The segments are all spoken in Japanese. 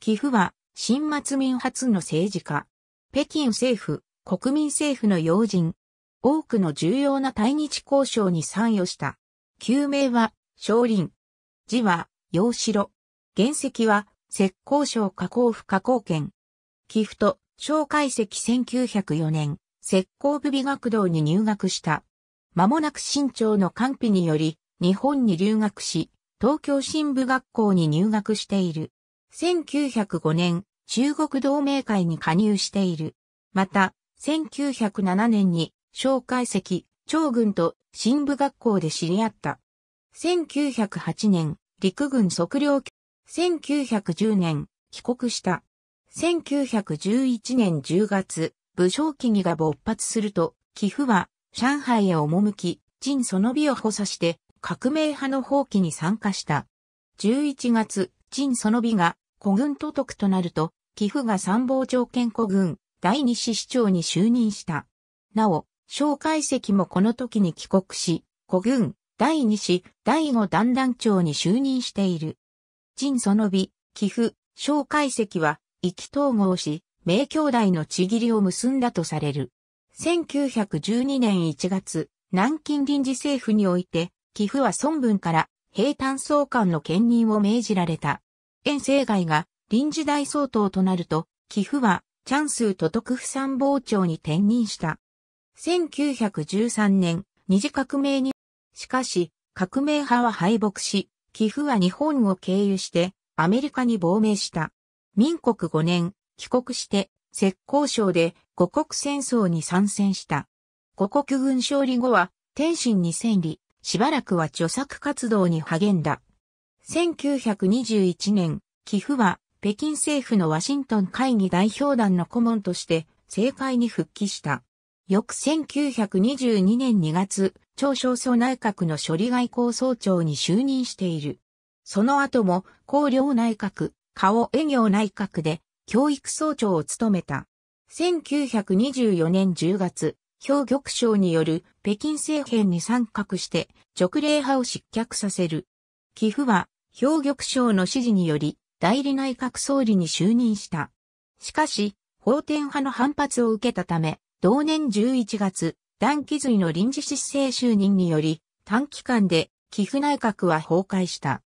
寄付は、新末民初の政治家。北京政府、国民政府の要人。多くの重要な対日交渉に参与した。旧名は、少林。字は、洋城。原石は、石膏省加工府加工圏。寄付と、小解石1904年、石膏部美学堂に入学した。間もなく新潮の官費により、日本に留学し、東京新部学校に入学している。1905年、中国同盟会に加入している。また、1907年に、小介石、長軍と新部学校で知り合った。1908年、陸軍測量1910年、帰国した。1911年10月、武将起義が勃発すると、寄付は上海へ赴き、陳その美を補佐して、革命派の放棄に参加した。11月、陳その美が古軍都督となると、寄付が参謀長兼古軍第二子市長に就任した。なお、蒋介石もこの時に帰国し、古軍第二子第五団団長に就任している。陳その美、寄付、蒋介石は意気統合し、名兄弟のちぎりを結んだとされる。1912年1月、南京臨時政府において、寄付は孫文から平坦総監の兼任を命じられた。遠征外が臨時大総統となると、寄付はチャンスと徳府参謀長に転任した。1913年、二次革命に、しかし、革命派は敗北し、寄付は日本を経由してアメリカに亡命した。民国5年、帰国して、浙江省で五国戦争に参戦した。五国軍勝利後は、天津に戦利。しばらくは著作活動に励んだ。1921年、寄付は北京政府のワシントン会議代表団の顧問として政界に復帰した。翌1922年2月、朝、少層内閣の処理外交総長に就任している。その後も、高領内閣、顔営業内閣で教育総長を務めた。1924年10月、兵玉将による北京政変に参画して、直令派を失脚させる。寄付は、兵玉将の指示により、代理内閣総理に就任した。しかし、法典派の反発を受けたため、同年11月、段気随の臨時執政就任により、短期間で、寄付内閣は崩壊した。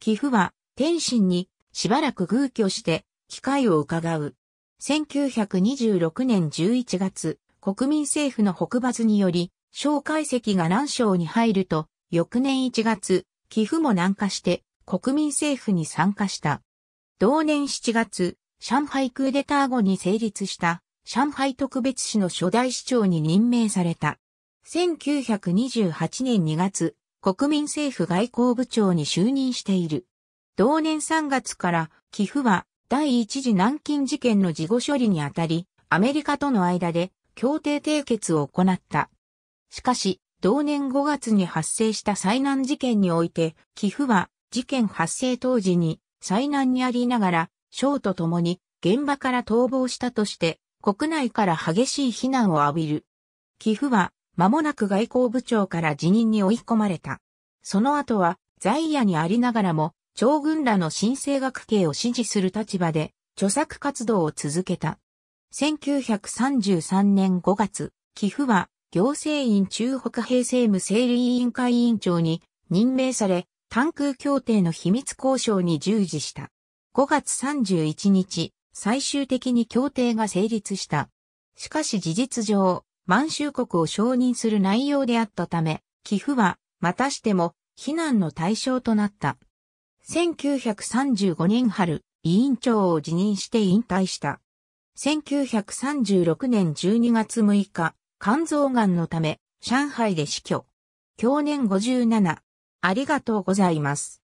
寄付は、天津に、しばらく空居して、機会を伺う。1926年11月、国民政府の北伐により、小解石が南省に入ると、翌年1月、寄付も南下して国民政府に参加した。同年7月、上海クーデター後に成立した上海特別市の初代市長に任命された。1928年2月、国民政府外交部長に就任している。同年3月から寄付は第一次南京事件の事後処理にあたり、アメリカとの間で協定締結を行った。しかし、同年5月に発生した災難事件において、寄付は事件発生当時に災難にありながら、賞と共に現場から逃亡したとして、国内から激しい非難を浴びる。寄付は間もなく外交部長から辞任に追い込まれた。その後は在野にありながらも、長軍らの新政学系を支持する立場で、著作活動を続けた。1933年5月、寄付は行政院中北平成務整理委員会委員長に任命され、単空協定の秘密交渉に従事した。5月31日、最終的に協定が成立した。しかし事実上、満州国を承認する内容であったため、寄付は、またしても、非難の対象となった。1935年春、委員長を辞任して引退した。1936年12月6日、肝臓がんのため、上海で死去。去年57。ありがとうございます。